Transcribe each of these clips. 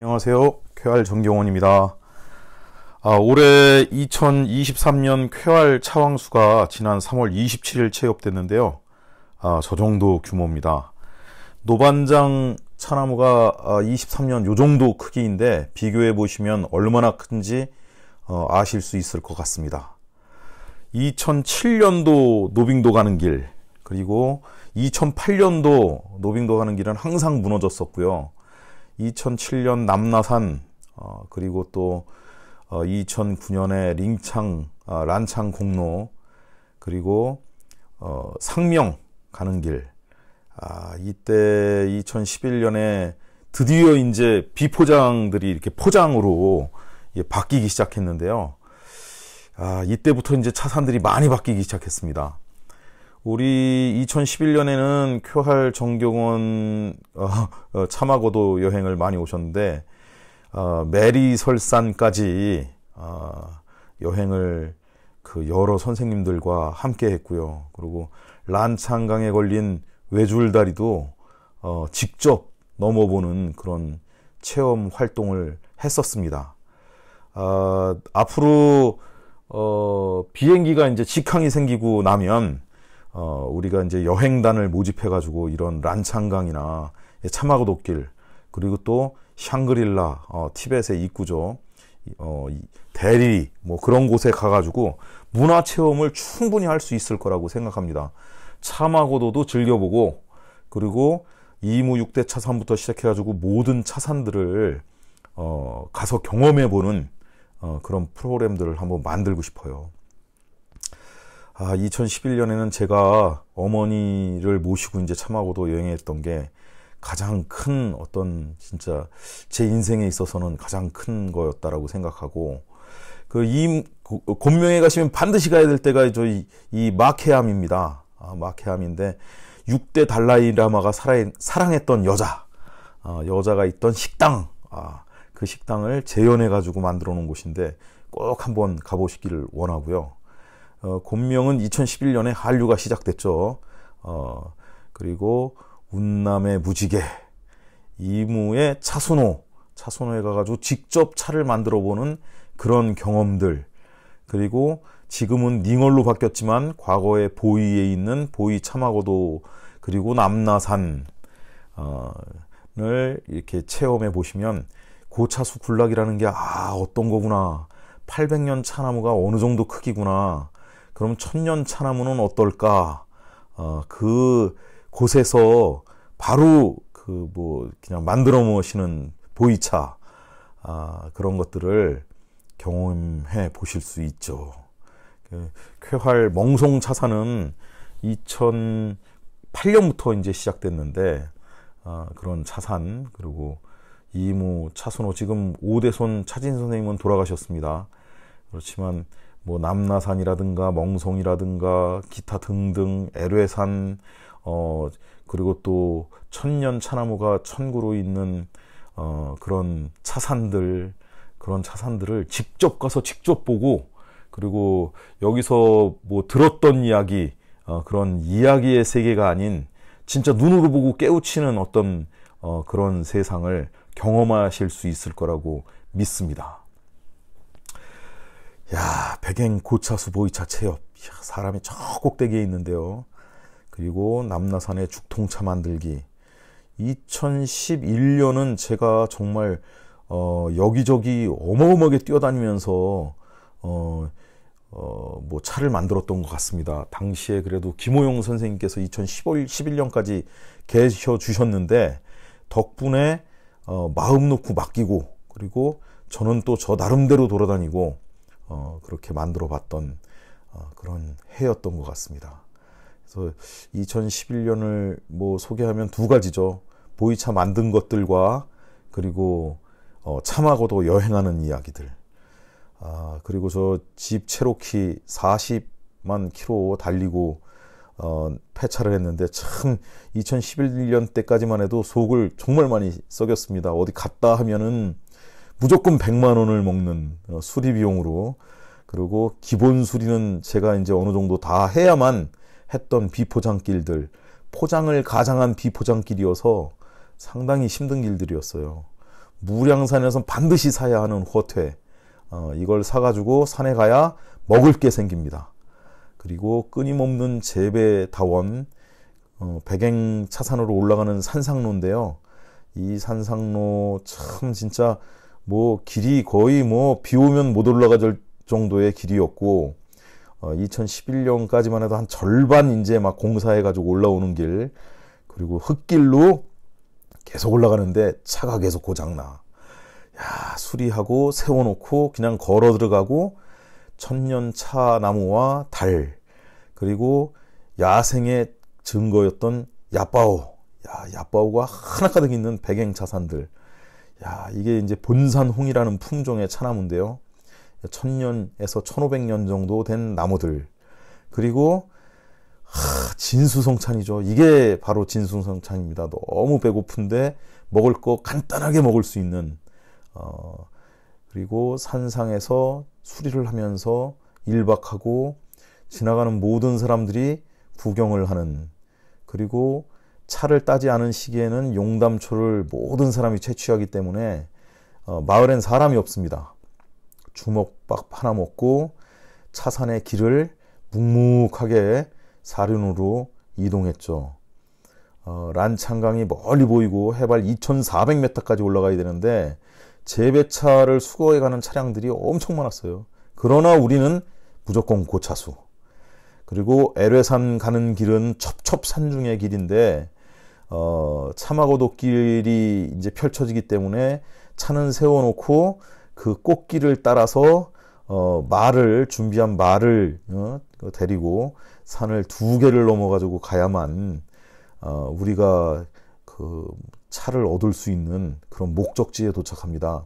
안녕하세요. 쾌활 정경원입니다. 아, 올해 2023년 쾌활 차왕수가 지난 3월 27일 체업됐는데요. 아, 저 정도 규모입니다. 노반장 차나무가 23년 아, 요 정도 크기인데 비교해 보시면 얼마나 큰지 어, 아실 수 있을 것 같습니다. 2007년도 노빙도 가는 길 그리고 2008년도 노빙도 가는 길은 항상 무너졌었고요. 2007년 남나산 어, 그리고 또 어, 2009년에 링창 어, 란창 공로 그리고 어, 상명 가는 길 아, 이때 2011년에 드디어 이제 비포장들이 이렇게 포장으로 예, 바뀌기 시작했는데요. 아, 이때부터 이제 차산들이 많이 바뀌기 시작했습니다. 우리 2011년에는 쾌활 정경원 어, 차마고도 어, 여행을 많이 오셨는데 어, 메리 설산까지 어, 여행을 그 여러 선생님들과 함께 했고요. 그리고 란창강에 걸린 외줄다리도 어, 직접 넘어보는 그런 체험 활동을 했었습니다. 어, 앞으로 어, 비행기가 이제 직항이 생기고 나면 어, 우리가 이제 여행단을 모집해가지고 이런 란창강이나 참마고 도길 그리고 또 샹그릴라, 어, 티벳의 입구죠. 어, 대리, 뭐 그런 곳에 가가지고 문화 체험을 충분히 할 수 있을 거라고 생각합니다. 참마고도도 즐겨보고, 그리고 이무 6대 차산부터 시작해가지고 모든 차산들을 어, 가서 경험해보는 어, 그런 프로그램들을 한번 만들고 싶어요. 아, 2011년에는 제가 어머니를 모시고 이제 참하고도 여행했던 게 가장 큰 어떤 진짜 제 인생에 있어서는 가장 큰 거였다라고 생각하고 그이 곤명에 가시면 반드시 가야 될 때가 저희 이마케함입니다 아, 마케함인데 6대 달라이라마가 살아, 사랑했던 여자 아, 여자가 있던 식당 아, 그 식당을 재현해 가지고 만들어 놓은 곳인데 꼭 한번 가보시기를 원하고요. 어, 곤명은 2011년에 한류가 시작됐죠. 어, 그리고 운남의 무지개, 이무의 차순호, 차순호에 가가지고 직접 차를 만들어 보는 그런 경험들, 그리고 지금은 닝얼로 바뀌었지만 과거의 보이에 있는 보이 차마고도 그리고 남나산을 어, 이렇게 체험해 보시면 고차수 군락이라는 게아 어떤 거구나 800년 차나무가 어느 정도 크기구나 그럼 천년 차나무는 어떨까? 어, 그 곳에서 바로 그 뭐 그냥 만들어 모시는 보이차 아, 그런 것들을 경험해 보실 수 있죠. 그 쾌활 멍송 차사는 2008년부터 이제 시작됐는데 아, 그런 차산 그리고 이모 차순호 지금 오대손 차진 선생님은 돌아가셨습니다. 그렇지만 뭐 남나산이라든가 멍송이라든가 기타 등등 애뢰산 어 그리고 또 천년 차나무가 천구로 있는 어 그런 차산들 그런 차산들을 직접 가서 직접 보고 그리고 여기서 뭐 들었던 이야기 어, 그런 이야기의 세계가 아닌 진짜 눈으로 보고 깨우치는 어떤 어, 그런 세상을 경험하실 수 있을 거라고 믿습니다. 야, 백행 고차수 보이차 체업. 야 사람이 저 꼭대기에 있는데요. 그리고 남나산의 죽통차 만들기. 2011년은 제가 정말 어, 여기저기 어마어마하게 뛰어다니면서 어, 어, 뭐 차를 만들었던 것 같습니다. 당시에 그래도 김호용 선생님께서 2011년까지 계셔 주셨는데 덕분에 어, 마음 놓고 맡기고 그리고 저는 또 저 나름대로 돌아다니고 어, 그렇게 만들어 봤던 어, 그런 해였던 것 같습니다. 그래서 2011년을 뭐 소개하면 두 가지죠. 보이차 만든 것들과 그리고 어, 참하고도 여행하는 이야기들. 아, 그리고 저 집 체로키 40만 키로 달리고 어, 폐차를 했는데 참 2011년 때까지만 해도 속을 정말 많이 썩였습니다. 어디 갔다 하면은 무조건 100만 원을 먹는 어, 수리 비용으로 그리고 기본 수리는 제가 이제 어느 정도 다 해야만 했던 비포장길들 포장을 가장한 비포장길이어서 상당히 힘든 길들이었어요. 무량산에서 반드시 사야 하는 호퇴 어, 이걸 사가지고 산에 가야 먹을 게 생깁니다. 그리고 끊임없는 재배 다원 어, 백행 차산으로 올라가는 산상로인데요. 이 산상로 참 진짜 뭐 길이 거의 뭐 비 오면 못올라가질 정도의 길이었고 어, 2011년까지만 해도 한 절반 이제 막 공사해가지고 올라오는 길 그리고 흙길로 계속 올라가는데 차가 계속 고장나. 야 수리하고 세워놓고 그냥 걸어 들어가고 천년차 나무와 달 그리고 야생의 증거였던 야빠오 야빠오가 하나가득 있는 백행자산들 야, 이게 이제 본산홍이라는 품종의 차나무인데요. 1000년에서 1500년 정도 된 나무들. 그리고 하, 진수성찬이죠. 이게 바로 진수성찬입니다. 너무 배고픈데 먹을 거 간단하게 먹을 수 있는 어, 그리고 산상에서 수리를 하면서 일박하고 지나가는 모든 사람들이 구경을 하는 그리고 차를 따지 않은 시기에는 용담초를 모든 사람이 채취하기 때문에 어, 마을엔 사람이 없습니다. 주먹밥 하나 먹고 차산의 길을 묵묵하게 사륜으로 이동했죠. 어, 란창강이 멀리 보이고 해발 2,400m까지 올라가야 되는데 재배차를 수거해 가는 차량들이 엄청 많았어요. 그러나 우리는 무조건 고차수. 그리고 애뢰산 가는 길은 첩첩산중의 길인데 어, 참하고 도길이 이제 펼쳐지기 때문에 차는 세워놓고 그 꽃길을 따라서 어, 말을 준비한 말을 어, 그 데리고 산을 두 개를 넘어가지고 가야만 어, 우리가 그 차를 얻을 수 있는 그런 목적지에 도착합니다.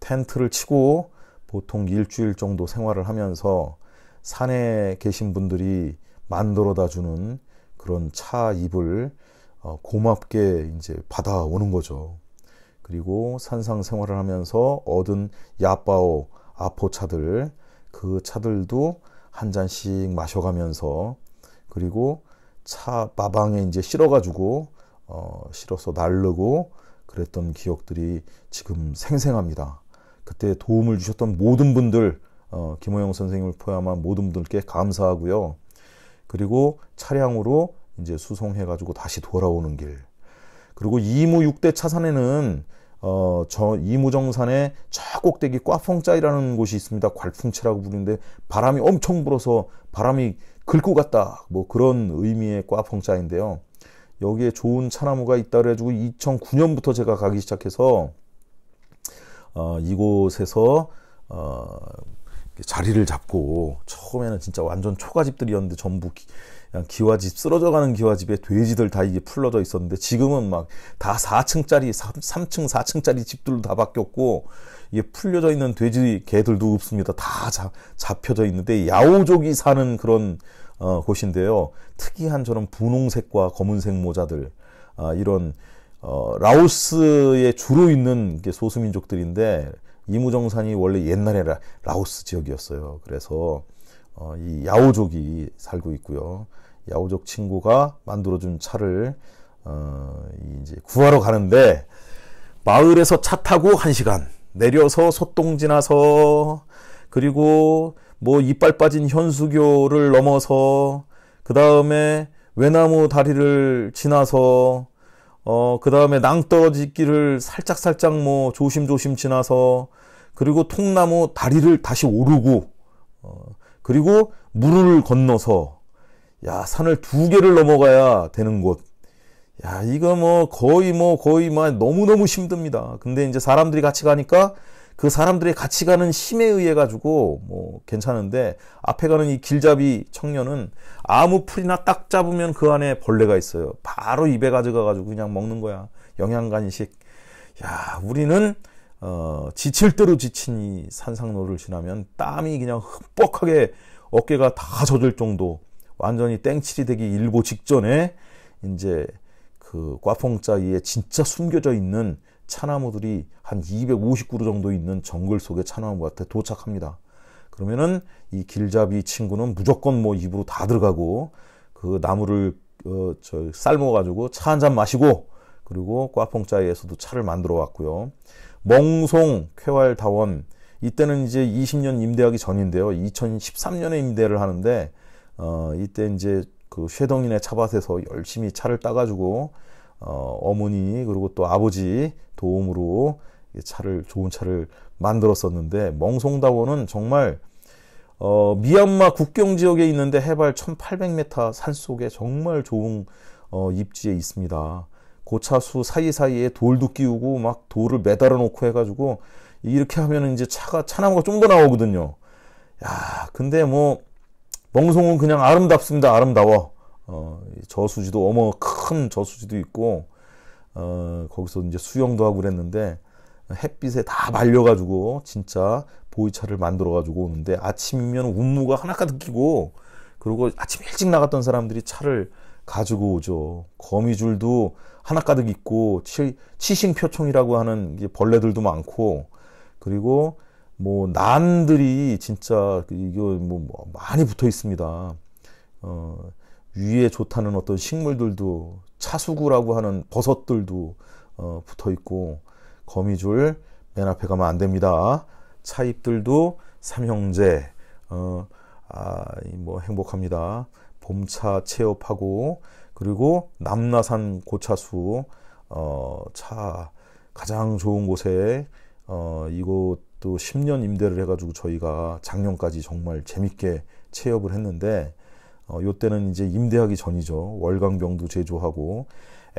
텐트를 치고 보통 일주일 정도 생활을 하면서 산에 계신 분들이 만들어다 주는 그런 차입을 어, 고맙게 이제 받아오는 거죠. 그리고 산상 생활을 하면서 얻은 야빠오 아포 차들 그 차들도 한 잔씩 마셔가면서 그리고 차 마방에 이제 실어가지고 어, 실어서 날르고 그랬던 기억들이 지금 생생합니다. 그때 도움을 주셨던 모든 분들 어, 김호영 선생님을 포함한 모든 분들께 감사하고요. 그리고 차량으로 이제 수송해가지고 다시 돌아오는 길. 그리고 이무 6대 차산에는 어, 저이무정산에저 꼭대기 꽈풍짜이라는 곳이 있습니다. 괄풍채라고 부르는데 바람이 엄청 불어서 바람이 긁고 갔다. 뭐 그런 의미의 꽈풍짜인데요. 여기에 좋은 차나무가 있다 그래가지고 2009년부터 제가 가기 시작해서 어, 이곳에서 어, 자리를 잡고 처음에는 진짜 완전 초가집들이었는데 전부 기, 그냥 기와집 쓰러져가는 기와집에 돼지들 다 이게 풀러져 있었는데 지금은 막 다 4층짜리 3, 층 4층짜리 집들로 다 바뀌었고 이게 풀려져 있는 돼지 개들도 없습니다. 다 잡, 잡혀져 있는데 야오족이 사는 그런 어, 곳인데요. 특이한 저런 분홍색과 검은색 모자들 아, 이런 어, 라오스에 주로 있는 소수민족들인데 이무정산이 원래 옛날에 라, 라오스 지역이었어요. 그래서 어, 이 야오족이 살고 있고요. 야오족 친구가 만들어준 차를 어, 이제 구하러 가는데 마을에서 차 타고 한 시간 내려서 소똥 지나서 그리고 뭐 이빨 빠진 현수교를 넘어서 그 다음에 외나무 다리를 지나서 어, 그 다음에 낭떠러지길을 살짝살짝 뭐 조심조심 지나서, 그리고 통나무 다리를 다시 오르고, 어, 그리고 물을 건너서, 야, 산을 두 개를 넘어가야 되는 곳. 야, 이거 뭐 거의 뭐 거의 뭐 너무너무 힘듭니다. 근데 이제 사람들이 같이 가니까 그 사람들이 같이 가는 힘에 의해 가지고 뭐 괜찮은데 앞에 가는 이 길잡이 청년은 아무 풀이나 딱 잡으면 그 안에 벌레가 있어요. 바로 입에 가져가 가지고 그냥 먹는 거야. 영양 간식. 야, 우리는 어, 지칠 대로 지친 이 산상로를 지나면 땀이 그냥 흠뻑하게 어깨가 다 젖을 정도 완전히 땡칠이 되기 일보 직전에 이제 그 꽈퐁짜이에 진짜 숨겨져 있는 차나무들이 한 250그루 정도 있는 정글 속에차나무 같아 도착합니다. 그러면은 이 길잡이 친구는 무조건 뭐 입으로 다 들어가고 그 나무를 어, 저 삶아가지고 차 한 잔 마시고 그리고 꽈퐁짜이에서도 차를 만들어 왔고요. 멍송 쾌활다원 이때는 이제 20년 임대하기 전인데요. 2013년에 임대를 하는데 어, 이때 이제 그 쉐동인의 차밭에서 열심히 차를 따가지고 어, 어머니 그리고 또 아버지 도움으로 차를 좋은 차를 만들었었는데 멍송다원은 정말 어, 미얀마 국경 지역에 있는데 해발 1,800m 산 속에 정말 좋은 어, 입지에 있습니다. 고차수 그 사이사이에 돌도 끼우고 막 돌을 매달아 놓고 해가지고 이렇게 하면 이제 차가 차나무가 좀 더 나오거든요. 야, 근데 뭐 멍송은 그냥 아름답습니다. 아름다워. 어, 저수지도 어머 큰 저수지도 있고 어, 거기서 이제 수영도 하고 그랬는데 햇빛에 다 말려가지고 진짜 보이차를 만들어가지고 오는데 아침이면 운무가 하나 가득 끼고 그리고 아침 일찍 나갔던 사람들이 차를 가지고 오죠. 거미줄도 하나 가득 있고 치, 싱표총이라고 하는 이제 벌레들도 많고 그리고 뭐 난들이 진짜 이거 뭐, 뭐 많이 붙어 있습니다. 어, 위에 좋다는 어떤 식물들도 차수구라고 하는 버섯들도 어, 붙어 있고 거미줄 맨 앞에 가면 안 됩니다. 차잎들도 삼형제 어, 아, 뭐 행복합니다. 봄차 체업하고 그리고 남나산 고차수 어, 차 가장 좋은 곳에 어, 이곳 또 10년 임대를 해가지고 저희가 작년까지 정말 재밌게 체업을 했는데 어, 요때는 이제 임대하기 전이죠. 월광병도 제조하고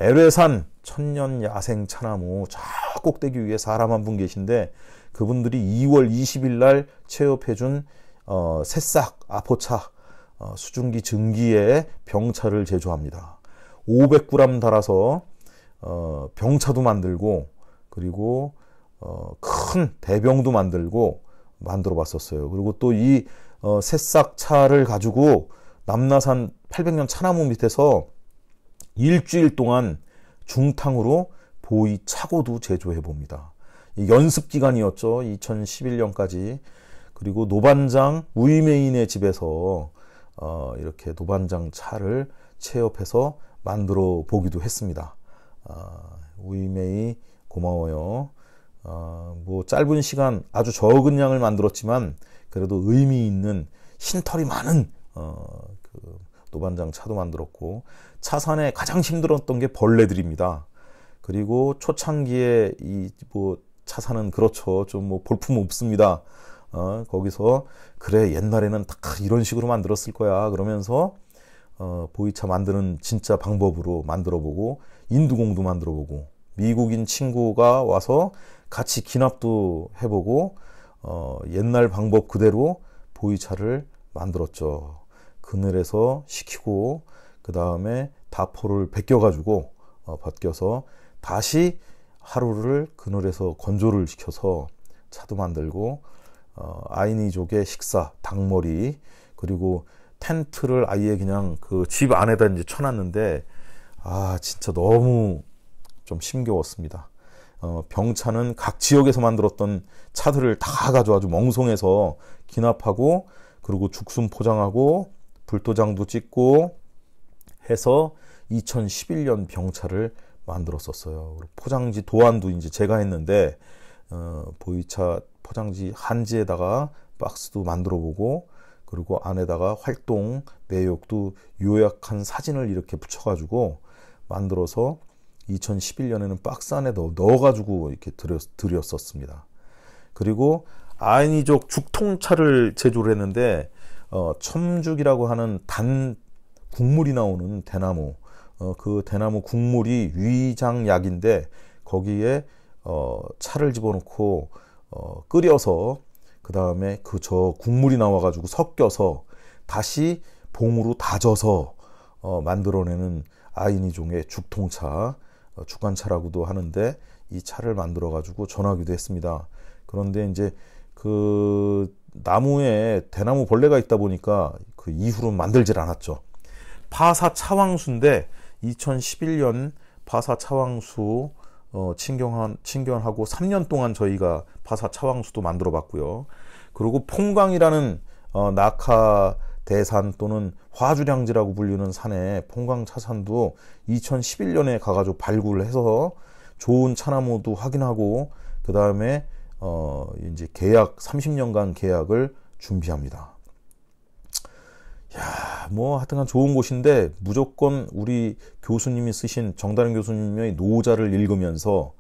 애외산 천년 야생 차나무 저 꼭대기 위에 사람 한 분 계신데 그분들이 2월 20일 날 체업해준 어, 새싹 아포차 어, 수증기 증기에 병차를 제조합니다. 500g 달아서 어, 병차도 만들고 그리고 어, 큰 대병도 만들고 만들어 봤었어요. 그리고 또이 어, 새싹 차를 가지고 남나산 800년 차나무 밑에서 일주일 동안 중탕으로 보이 차고도 제조해 봅니다. 연습 기간이었죠. 2011년까지. 그리고 노반장 우이메인의 집에서 어, 이렇게 노반장 차를 체업해서 만들어 보기도 했습니다. 아, 우이메이 고마워요. 어, 뭐 짧은 시간 아주 적은 양을 만들었지만 그래도 의미 있는 흰털이 많은 어, 그 노반장 차도 만들었고 차산에 가장 힘들었던 게 벌레들입니다. 그리고 초창기에 이 뭐 차산은 그렇죠 좀 뭐 볼품 없습니다. 어, 거기서 그래 옛날에는 다 이런 식으로 만들었을 거야 그러면서 어, 보이차 만드는 진짜 방법으로 만들어보고 인두공도 만들어보고 미국인 친구가 와서 같이 기납도 해보고 어, 옛날 방법 그대로 보이차를 만들었죠. 그늘에서 식히고 그 다음에 다포를 벗겨가지고 어, 벗겨서 다시 하루를 그늘에서 건조를 시켜서 차도 만들고 어, 아이니족의 식사 닭머리 그리고 텐트를 아예 그냥 그 집 안에다 이제 쳐놨는데 아 진짜 너무 좀 심겨웠습니다. 어, 병차는 각 지역에서 만들었던 차들을 다가져와주 멍송해서 기납하고 그리고 죽순 포장하고 불도장도 찍고 해서 2011년 병차를 만들었었어요. 포장지 도안도 이제 제가 했는데 어, 보이차 포장지 한지에다가 박스도 만들어 보고 그리고 안에다가 활동 내역도 요약한 사진을 이렇게 붙여가지고 만들어서 2011년에는 박스 안에 넣, 어가지고 이렇게 들였, 들였었습니다. 그리고 아인이족 죽통차를 제조를 했는데 어, 첨죽이라고 하는 단 국물이 나오는 대나무 어, 그 대나무 국물이 위장약인데 거기에 어, 차를 집어넣고 어, 끓여서 그 다음에 그 저 국물이 나와가지고 섞여서 다시 봉으로 다져서 어, 만들어내는 아인이종의 죽통차 어, 주관차라고도 하는데 이 차를 만들어 가지고 전하기도 했습니다. 그런데 이제 그 나무에 대나무 벌레가 있다 보니까 그이후로 만들질 않았죠. 파사 차왕수인데 2011년 파사 차왕수 어, 친경한, 친견하고 3년 동안 저희가 파사 차왕수도 만들어 봤고요. 그리고 퐁광이라는 어, 낙하 대산 또는 화주량지라고 불리는 산에 폰광차산도 2011년에 가가지고 발굴을 해서 좋은 차나무도 확인하고 그 다음에 어 이제 계약 30년간 계약을 준비합니다. 야, 뭐 하여튼간 좋은 곳인데 무조건 우리 교수님이 쓰신 정다른 교수님의 노자를 읽으면서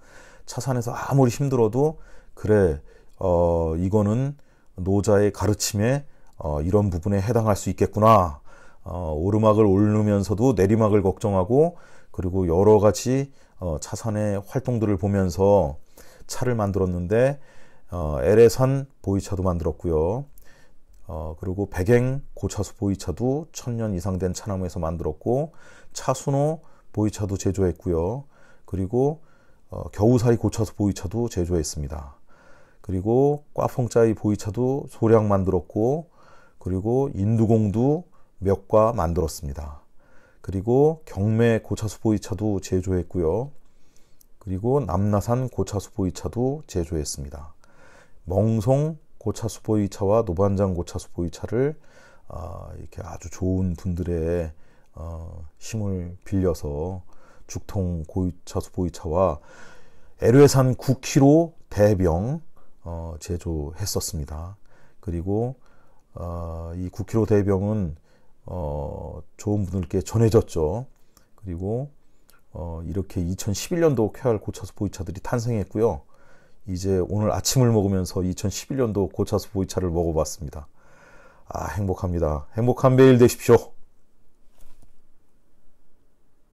차산에서 아무리 힘들어도 그래 어 이거는 노자의 가르침에 어, 이런 부분에 해당할 수 있겠구나. 어, 오르막을 오르면서도 내리막을 걱정하고 그리고 여러 가지 어, 차선의 활동들을 보면서 차를 만들었는데 어, LS산 보이차도 만들었고요. 어, 그리고 백행 고차수 보이차도 천년 이상 된 차나무에서 만들었고 차순호 보이차도 제조했고요. 그리고 어, 겨우사이 고차수 보이차도 제조했습니다. 그리고 꽈풍짜이 보이차도 소량 만들었고 그리고 인두공도 몇 과 만들었습니다. 그리고 경매 고차수 보이차도 제조했고요. 그리고 남나산 고차수 보이차도 제조했습니다. 멍송 고차수 보이차와 노반장 고차수 보이차를 아, 어, 이렇게 아주 좋은 분들의 어, 힘을 빌려서 죽통 고차수 보이차와 에르에산 9kg 대병 어, 제조했었습니다. 그리고 어, 이 9kg 대병은 어, 좋은 분들께 전해졌죠. 그리고 어, 이렇게 2011년도 쾌활 고차수 보이차들이 탄생했고요. 이제 오늘 아침을 먹으면서 2011년도 고차수 보이차를 먹어봤습니다. 아, 행복합니다. 행복한 매일 되십시오.